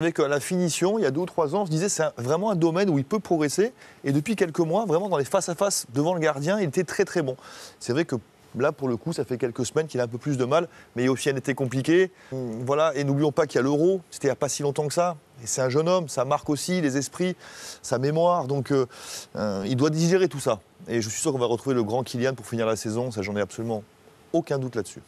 Avec euh, la finition, il y a deux ou trois ans, on se disait c'est vraiment un domaine où il peut progresser. Et depuis quelques mois, vraiment dans les face-à-face devant le gardien, il était très très bon. C'est vrai que là, pour le coup, ça fait quelques semaines qu'il a un peu plus de mal, mais aussi était compliqué. Hum, voilà, et n'oublions pas qu'il y a l'euro, c'était il n'y a pas si longtemps que ça. Et c'est un jeune homme, ça marque aussi les esprits, sa mémoire. Donc euh, euh, il doit digérer tout ça. Et je suis sûr qu'on va retrouver le grand Kylian pour finir la saison, ça j'en ai absolument aucun doute là-dessus.